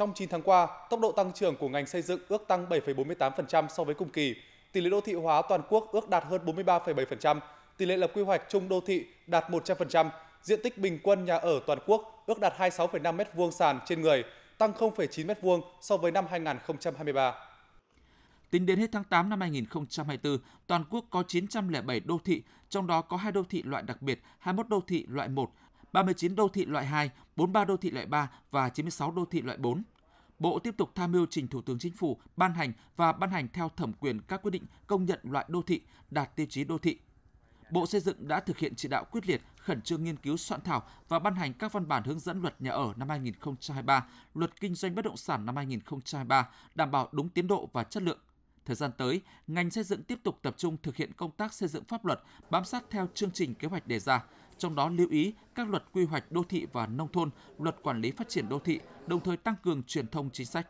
Trong 9 tháng qua, tốc độ tăng trưởng của ngành xây dựng ước tăng 7,48% so với cùng kỳ. Tỷ lệ đô thị hóa toàn quốc ước đạt hơn 43,7%, tỷ lệ lập quy hoạch chung đô thị đạt 100%, diện tích bình quân nhà ở toàn quốc ước đạt 26,5 m2 sàn trên người, tăng 0,9 m2 so với năm 2023. Tính đến hết tháng 8 năm 2024, toàn quốc có 907 đô thị, trong đó có 2 đô thị loại đặc biệt, 21 đô thị loại 1, 39 đô thị loại 2, 43 đô thị loại 3 và 96 đô thị loại 4. Bộ tiếp tục tham mưu trình Thủ tướng Chính phủ ban hành và ban hành theo thẩm quyền các quyết định công nhận loại đô thị đạt tiêu chí đô thị. Bộ Xây dựng đã thực hiện chỉ đạo quyết liệt, khẩn trương nghiên cứu soạn thảo và ban hành các văn bản hướng dẫn luật nhà ở năm 2023, luật kinh doanh bất động sản năm 2023, đảm bảo đúng tiến độ và chất lượng. Thời gian tới, ngành xây dựng tiếp tục tập trung thực hiện công tác xây dựng pháp luật bám sát theo chương trình kế hoạch đề ra, trong đó lưu ý các luật quy hoạch đô thị và nông thôn, luật quản lý phát triển đô thị, đồng thời tăng cường truyền thông chính sách.